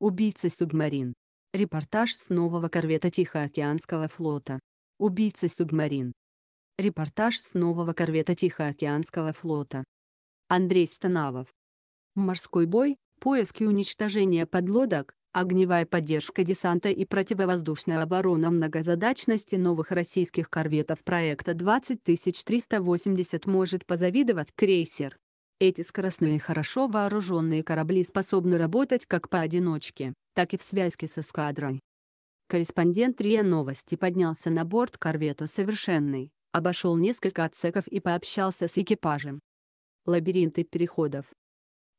Убийца субмарин. Репортаж с нового корвета Тихоокеанского флота. Убийца субмарин. Репортаж с нового корвета Тихоокеанского флота. Андрей Станавов. Морской бой, поиск и уничтожение подлодок, огневая поддержка десанта и противовоздушная оборона многозадачности новых российских корветов проекта 20380 может позавидовать крейсер. Эти скоростные хорошо вооруженные корабли способны работать как поодиночке, так и в связке с эскадрой. Корреспондент РИА Новости поднялся на борт корвета «Совершенный», обошел несколько отсеков и пообщался с экипажем. Лабиринты переходов.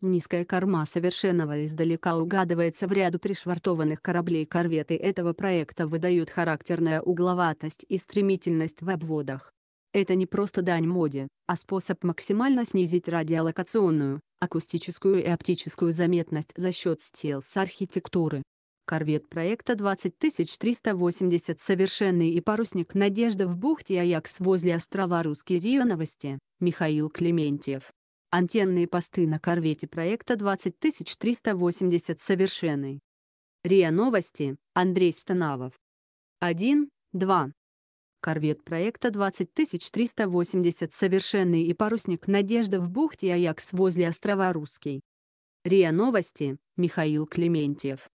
Низкая корма совершенного издалека угадывается в ряду пришвартованных кораблей корветы этого проекта выдают характерная угловатость и стремительность в обводах. Это не просто дань моде, а способ максимально снизить радиолокационную, акустическую и оптическую заметность за счет стелс-архитектуры. Корвет проекта 20380 «Совершенный и парусник Надежда в бухте Аякс возле острова Русский Рио Новости», Михаил Клементьев. Антенные посты на корвете проекта 20380 «Совершенный». РИА Новости, Андрей Станавов. 1, 2. Корвет проекта 20380, совершенный и парусник «Надежда» в бухте Аякс возле острова Русский. РИА Новости, Михаил Клементьев.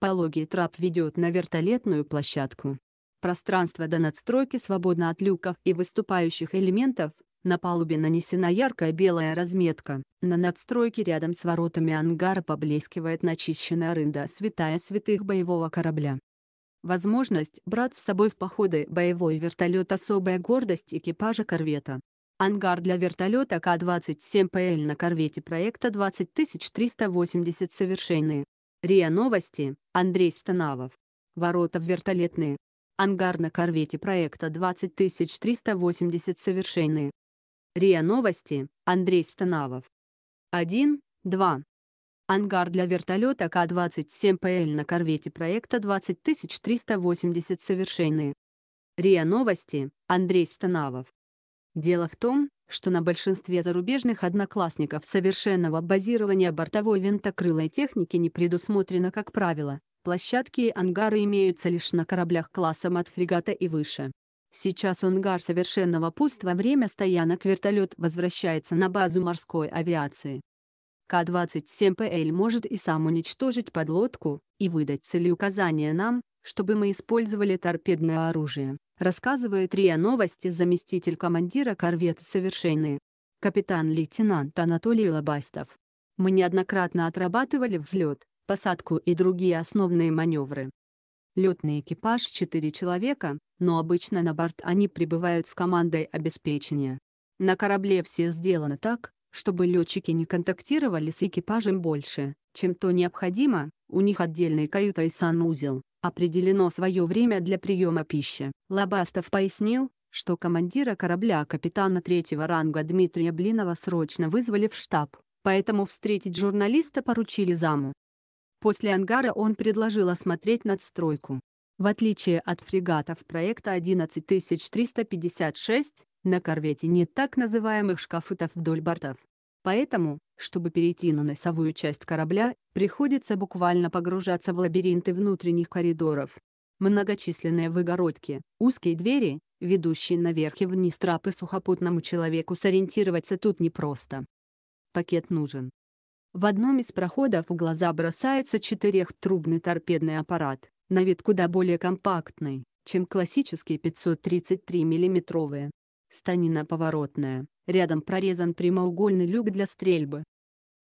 Пологий трап ведет на вертолетную площадку. Пространство до надстройки свободно от люков и выступающих элементов, на палубе нанесена яркая белая разметка, на надстройке рядом с воротами ангара поблескивает начищенная рында святая святых боевого корабля возможность брать с собой в походы боевой вертолет «Особая гордость» экипажа корвета. Ангар для вертолета К-27ПЛ на корвете проекта 20380 совершенные. РИА Новости, Андрей Станавов. Ворота вертолетные. Ангар на корвете проекта 20380 совершенные. РИА Новости, Андрей Станавов. 1, 2. Ангар для вертолета К-27ПЛ на корвете проекта 20380 совершенные. РИА Новости, Андрей Станавов. Дело в том, что на большинстве зарубежных одноклассников совершенного базирования бортовой винтокрылой техники не предусмотрено как правило, площадки и ангары имеются лишь на кораблях классом от фрегата и выше. Сейчас ангар совершенного пуст во время стоянок вертолет возвращается на базу морской авиации. К-27ПЛ может и сам уничтожить подлодку, и выдать целеуказание нам, чтобы мы использовали торпедное оружие, рассказывает РИА Новости заместитель командира корвета Совершенные, капитан капитан-лейтенант Анатолий Лобастов. Мы неоднократно отрабатывали взлет, посадку и другие основные маневры. Летный экипаж 4 человека, но обычно на борт они прибывают с командой обеспечения. На корабле все сделано так, чтобы летчики не контактировали с экипажем больше, чем то необходимо, у них отдельная каюта и санузел, определено свое время для приема пищи. Лобастов пояснил, что командира корабля капитана третьего ранга Дмитрия Блинова срочно вызвали в штаб, поэтому встретить журналиста поручили заму. После ангара он предложил осмотреть надстройку. В отличие от фрегатов проекта 11356, на корвете нет так называемых шкафутов вдоль бортов. Поэтому, чтобы перейти на носовую часть корабля, приходится буквально погружаться в лабиринты внутренних коридоров. Многочисленные выгородки, узкие двери, ведущие наверх и вниз трапы сухопутному человеку сориентироваться тут непросто. Пакет нужен. В одном из проходов в глаза бросается четырехтрубный торпедный аппарат, на вид куда более компактный, чем классические 533 миллиметровые станина поворотная, рядом прорезан прямоугольный люк для стрельбы.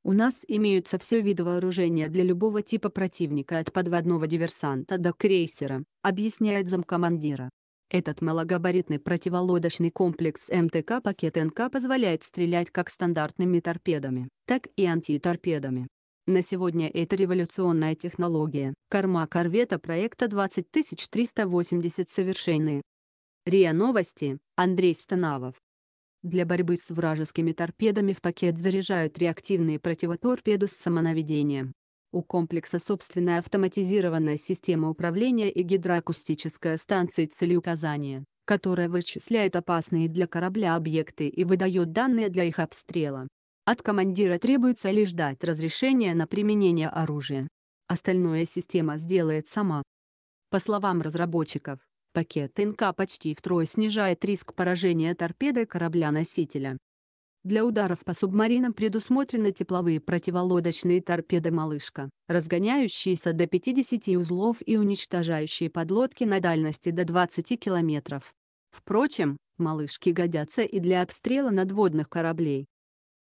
У нас имеются все виды вооружения для любого типа противника от подводного диверсанта до крейсера, объясняет замкомандира. Этот малогабаритный противолодочный комплекс МТК-пакет НК позволяет стрелять как стандартными торпедами, так и антиторпедами. На сегодня это революционная технология. Корма корвета проекта 20380 совершенные, РИА Новости, Андрей Станавов. Для борьбы с вражескими торпедами в пакет заряжают реактивные противоторпеды с самонаведением. У комплекса собственная автоматизированная система управления и гидроакустическая станция целеуказания, которая вычисляет опасные для корабля объекты и выдает данные для их обстрела. От командира требуется лишь дать разрешение на применение оружия. Остальное система сделает сама. По словам разработчиков, Пакет НК почти втрое снижает риск поражения торпедой корабля-носителя. Для ударов по субмаринам предусмотрены тепловые противолодочные торпеды «Малышка», разгоняющиеся до 50 узлов и уничтожающие подлодки на дальности до 20 километров. Впрочем, «Малышки» годятся и для обстрела надводных кораблей.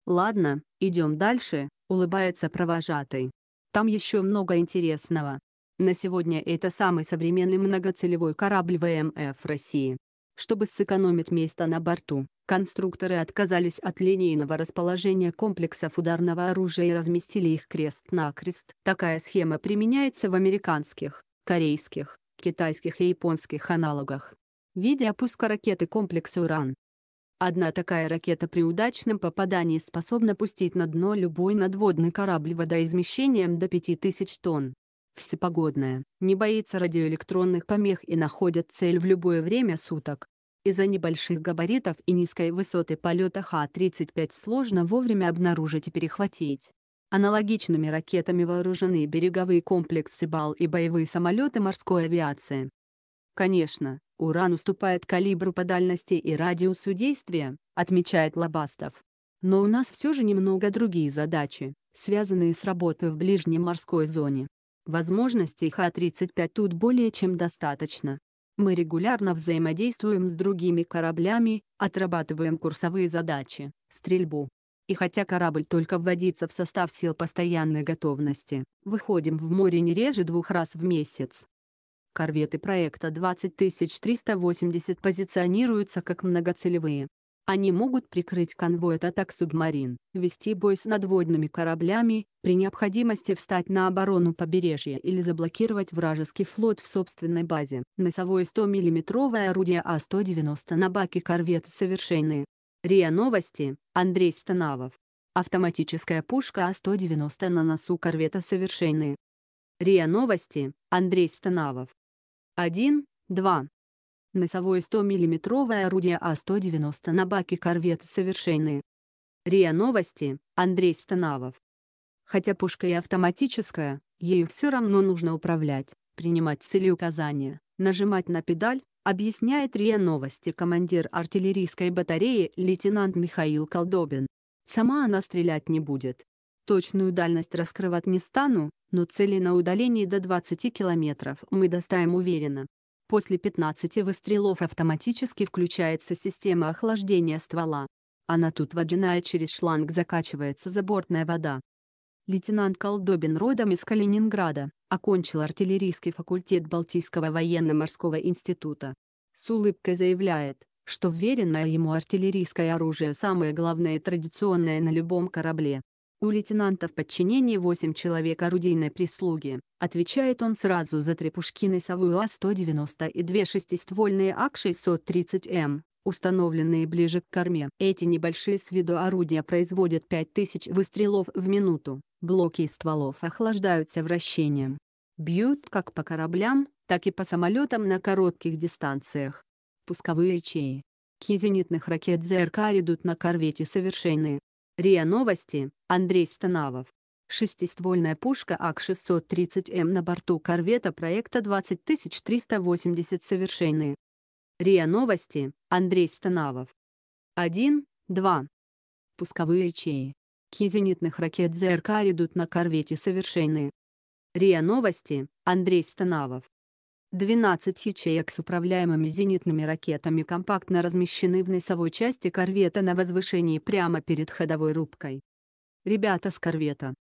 «Ладно, идем дальше», — улыбается провожатый. «Там еще много интересного». На сегодня это самый современный многоцелевой корабль ВМФ России. Чтобы сэкономить место на борту, конструкторы отказались от линейного расположения комплексов ударного оружия и разместили их крест-накрест. Такая схема применяется в американских, корейских, китайских и японских аналогах. В виде опуска ракеты комплекса «Уран». Одна такая ракета при удачном попадании способна пустить на дно любой надводный корабль водоизмещением до 5000 тонн всепогодная, не боится радиоэлектронных помех и находит цель в любое время суток. Из-за небольших габаритов и низкой высоты полета Х-35 сложно вовремя обнаружить и перехватить. Аналогичными ракетами вооружены береговые комплексы БАЛ и боевые самолеты морской авиации. Конечно, уран уступает калибру по дальности и радиусу действия, отмечает Лобастов. Но у нас все же немного другие задачи, связанные с работой в ближней морской зоне. Возможностей Х-35 тут более чем достаточно. Мы регулярно взаимодействуем с другими кораблями, отрабатываем курсовые задачи, стрельбу. И хотя корабль только вводится в состав сил постоянной готовности, выходим в море не реже двух раз в месяц. Корветы проекта 20380 позиционируются как многоцелевые, они могут прикрыть конвой от атак субмарин, вести бой с надводными кораблями, при необходимости встать на оборону побережья или заблокировать вражеский флот в собственной базе. Носовое 100 миллиметровое орудие А-190 на баке корвет совершенные. РИА Новости, Андрей Станавов. Автоматическая пушка А-190 на носу корвета совершенные. РИА Новости, Андрей Станавов. 1, 2 носовое 100 миллиметровое орудие А-190 на баке корвет совершенные. РИА Новости, Андрей Станавов. Хотя пушка и автоматическая, ею все равно нужно управлять, принимать цели указания, нажимать на педаль, объясняет РИА Новости командир артиллерийской батареи лейтенант Михаил Колдобин. Сама она стрелять не будет. Точную дальность раскрывать не стану, но цели на удалении до 20 километров мы достаем уверенно. После 15 выстрелов автоматически включается система охлаждения ствола. Она тут водяная через шланг закачивается забортная вода. Лейтенант Колдобин родом из Калининграда, окончил артиллерийский факультет Балтийского военно-морского института. С улыбкой заявляет, что вверенное ему артиллерийское оружие самое главное и традиционное на любом корабле. У лейтенанта в подчинении 8 человек орудийной прислуги, отвечает он сразу за три пушкины сову УАЗ-190 и две шестиствольные АК-630М, установленные ближе к корме. Эти небольшие с виду орудия производят 5000 выстрелов в минуту, блоки стволов охлаждаются вращением. Бьют как по кораблям, так и по самолетам на коротких дистанциях. Пусковые ячеи. Ки зенитных ракет ЗРК идут на корвете совершенные, РИА Новости, Андрей Станавов. Шестиствольная пушка АК-630М на борту корвета проекта 20380 совершенные. РИА Новости, Андрей Станавов. 1, 2. Пусковые ячеи. Ки зенитных ракет ЗРК идут на корвете совершенные. РИА Новости, Андрей Станавов. 12 ячеек с управляемыми зенитными ракетами компактно размещены в носовой части корвета на возвышении прямо перед ходовой рубкой. Ребята с корвета.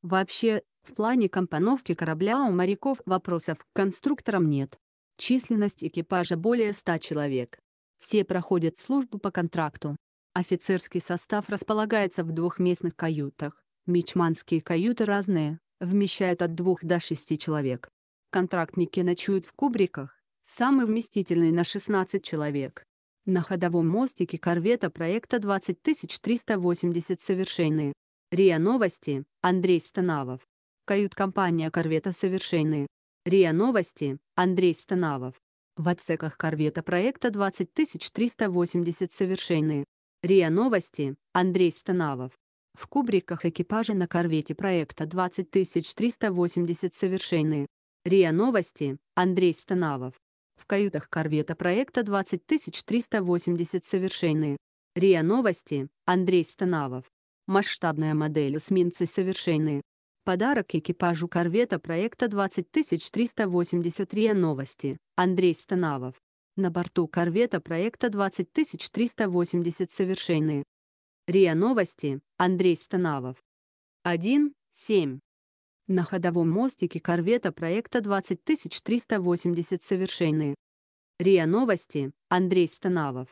Вообще, в плане компоновки корабля у моряков вопросов к конструкторам нет. Численность экипажа более 100 человек. Все проходят службу по контракту. Офицерский состав располагается в двухместных каютах. Мичманские каюты разные, вмещают от двух до шести человек контрактники ночуют в кубриках, самый вместительный на 16 человек. На ходовом мостике корвета проекта 20380 совершенные. РИА Новости, Андрей Станавов. Кают-компания корвета совершенные. РИА Новости, Андрей Станавов. В отсеках корвета проекта 20380 совершенные. РИА Новости, Андрей Станавов. В кубриках экипажа на корвете проекта 20380 совершенные. РИА Новости, Андрей Станавов. В каютах корвета проекта 20380 совершенные. РИА Новости, Андрей Станавов. Масштабная модель эсминцы совершенные. Подарок экипажу корвета проекта 20380 РИА Новости, Андрей Станавов. На борту корвета проекта 20380 совершенные. РИА Новости, Андрей Станавов. 1, 7. На ходовом мостике корвета проекта 20380 совершены. РИА Новости, Андрей Станавов.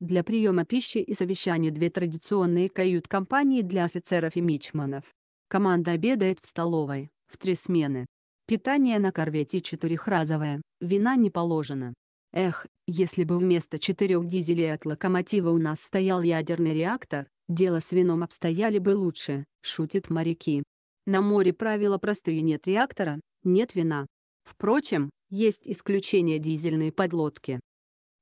Для приема пищи и совещаний две традиционные кают-компании для офицеров и мичманов. Команда обедает в столовой, в три смены. Питание на корвете четырехразовое, вина не положено. Эх, если бы вместо четырех дизелей от локомотива у нас стоял ядерный реактор, дело с вином обстояли бы лучше, шутит моряки. На море правила простые нет реактора, нет вина. Впрочем, есть исключение — дизельные подлодки.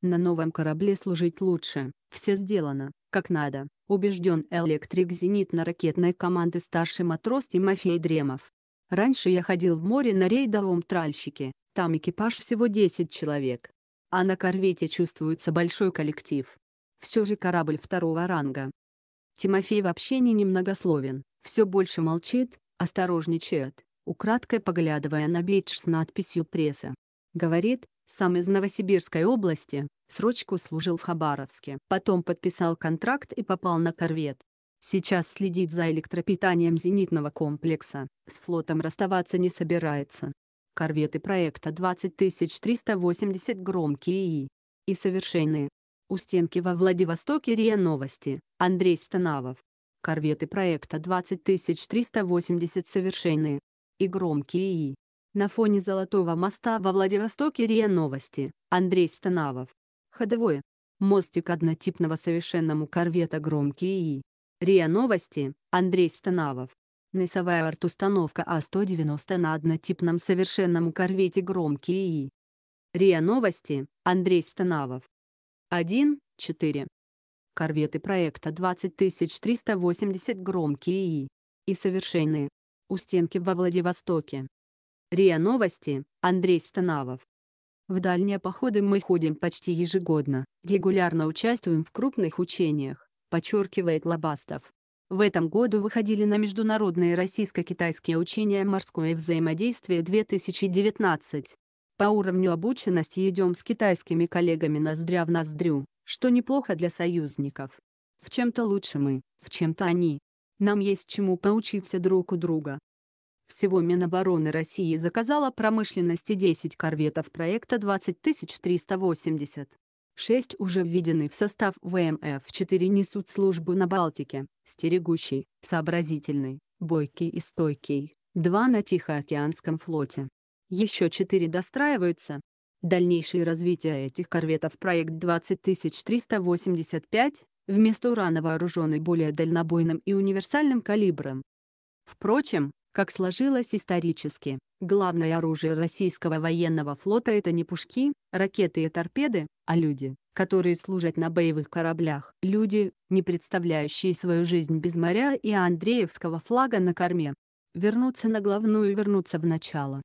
На новом корабле служить лучше, все сделано, как надо, убежден электрик зенитно-ракетной команды старший матрос Тимофей Дремов. Раньше я ходил в море на рейдовом тральщике, там экипаж всего 10 человек. А на корвете чувствуется большой коллектив. Все же корабль второго ранга. Тимофей вообще не немногословен, все больше молчит, осторожничает, украдкой поглядывая на бейдж с надписью «Пресса». Говорит, сам из Новосибирской области, срочку служил в Хабаровске. Потом подписал контракт и попал на корвет. Сейчас следит за электропитанием зенитного комплекса, с флотом расставаться не собирается. Корветы проекта 20380 громкие и, и совершенные. У стенки во Владивостоке РИА Новости, Андрей Станавов корветы проекта 20380 совершенные и громкие и. На фоне Золотого моста во Владивостоке РИА Новости, Андрей Станавов. Ходовое. Мостик однотипного совершенному корвета громкие и. РИА Новости, Андрей Станавов. Носовая арт-установка А190 на однотипном совершенному корвете громкие и. РИА Новости, Андрей Станавов. 1, 4 корветы проекта 20380 громкие и, и совершенные. У стенки во Владивостоке. РИА Новости, Андрей Станавов. В дальние походы мы ходим почти ежегодно, регулярно участвуем в крупных учениях, подчеркивает Лобастов. В этом году выходили на международные российско-китайские учения «Морское взаимодействие 2019». По уровню обученности идем с китайскими коллегами ноздря в ноздрю что неплохо для союзников. В чем-то лучше мы, в чем-то они. Нам есть чему поучиться друг у друга. Всего Минобороны России заказала промышленности 10 корветов проекта 20380. Шесть уже введены в состав ВМФ, четыре несут службу на Балтике, стерегущий, сообразительный, бойкий и стойкий, два на Тихоокеанском флоте. Еще четыре достраиваются, Дальнейшее развитие этих корветов проект 20385 вместо урана вооруженный более дальнобойным и универсальным калибром. Впрочем, как сложилось исторически, главное оружие российского военного флота это не пушки, ракеты и торпеды, а люди, которые служат на боевых кораблях. Люди, не представляющие свою жизнь без моря и Андреевского флага на корме. Вернуться на главную и вернуться в начало.